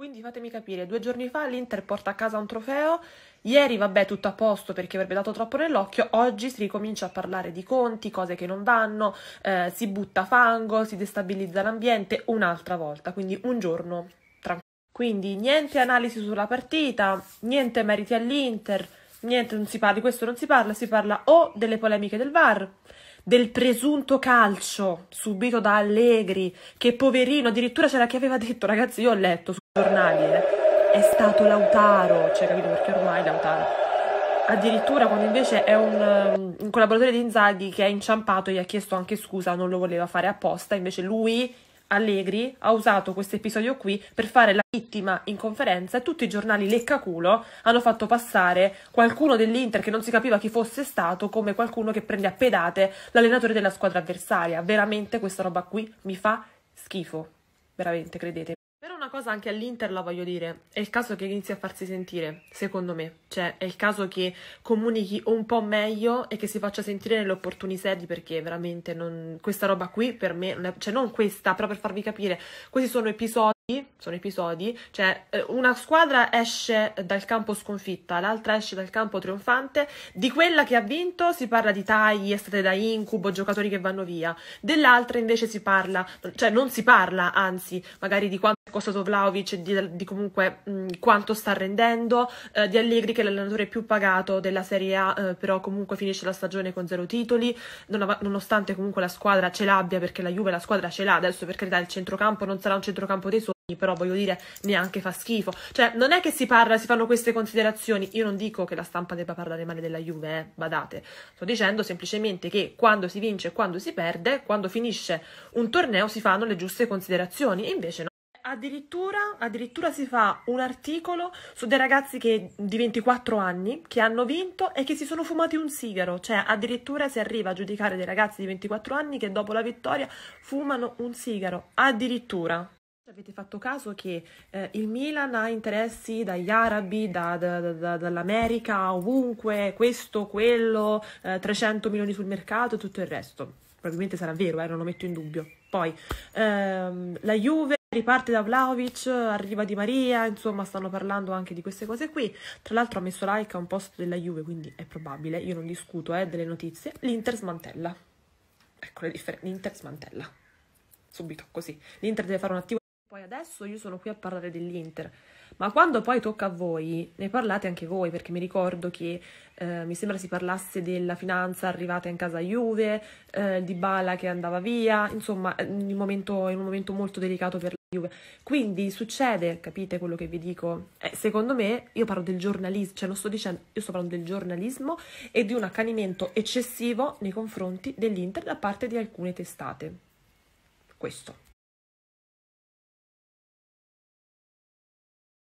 Quindi fatemi capire, due giorni fa l'Inter porta a casa un trofeo, ieri vabbè tutto a posto perché avrebbe dato troppo nell'occhio, oggi si ricomincia a parlare di conti, cose che non vanno, eh, si butta fango, si destabilizza l'ambiente un'altra volta, quindi un giorno tranquillo. Quindi niente analisi sulla partita, niente meriti all'Inter, niente, non si parla, di questo non si parla, si parla o delle polemiche del VAR, del presunto calcio subito da Allegri, che poverino, addirittura c'era chi aveva detto, ragazzi io ho letto, giornali eh, è stato Lautaro, cioè capito perché ormai Lautaro. Addirittura quando invece è un, um, un collaboratore di Inzaghi che è inciampato e gli ha chiesto anche scusa, non lo voleva fare apposta, invece lui Allegri ha usato questo episodio qui per fare la vittima in conferenza e tutti i giornali leccaculo hanno fatto passare qualcuno dell'Inter che non si capiva chi fosse stato come qualcuno che prende a pedate l'allenatore della squadra avversaria. Veramente questa roba qui mi fa schifo. Veramente, credete. Però una cosa anche all'Inter la voglio dire, è il caso che inizi a farsi sentire, secondo me, cioè è il caso che comunichi un po' meglio e che si faccia sentire nelle opportuni sedi perché veramente non, questa roba qui per me, non è, cioè non questa, però per farvi capire, questi sono episodi sono episodi, cioè eh, una squadra esce dal campo sconfitta, l'altra esce dal campo trionfante, di quella che ha vinto si parla di tagli, estate da incubo, giocatori che vanno via, dell'altra invece si parla, cioè non si parla, anzi, magari di quanto Costato Vlaovic, di, di comunque mh, quanto sta rendendo, eh, di Allegri che è l'allenatore più pagato della Serie A, eh, però comunque finisce la stagione con zero titoli, non av- nonostante comunque la squadra ce l'abbia, perché la Juve la squadra ce l'ha, adesso per carità il centrocampo non sarà un centrocampo dei suoi però voglio dire neanche fa schifo. Cioè, non è che si parla, si fanno queste considerazioni. Io non dico che la stampa debba parlare male della Juve, eh, badate. Sto dicendo semplicemente che quando si vince e quando si perde, quando finisce un torneo si fanno le giuste considerazioni, invece no. Addirittura, addirittura, si fa un articolo su dei ragazzi che, di 24 anni che hanno vinto e che si sono fumati un sigaro, cioè addirittura si arriva a giudicare dei ragazzi di 24 anni che dopo la vittoria fumano un sigaro, addirittura. Avete fatto caso che eh, il Milan ha interessi dagli arabi, da, da, da, dall'America, ovunque, questo, quello, eh, 300 milioni sul mercato e tutto il resto. Probabilmente sarà vero, eh, non lo metto in dubbio. Poi ehm, la Juve... Riparte da Vlaovic, arriva Di Maria, insomma stanno parlando anche di queste cose qui. Tra l'altro ha messo like a un post della Juve, quindi è probabile, io non discuto eh, delle notizie. L'Inter smantella. Ecco le differenze, l'Inter smantella. Subito, così. L'Inter deve fare un attivo. Poi adesso io sono qui a parlare dell'Inter, ma quando poi tocca a voi, ne parlate anche voi, perché mi ricordo che eh, mi sembra si parlasse della finanza arrivata in casa Juve, eh, di Bala che andava via, insomma in un momento, in un momento molto delicato per quindi succede, capite quello che vi dico? Eh, secondo me, io parlo del giornalismo, cioè non sto dicendo, io sto parlando del giornalismo e di un accanimento eccessivo nei confronti dell'Inter da parte di alcune testate. Questo.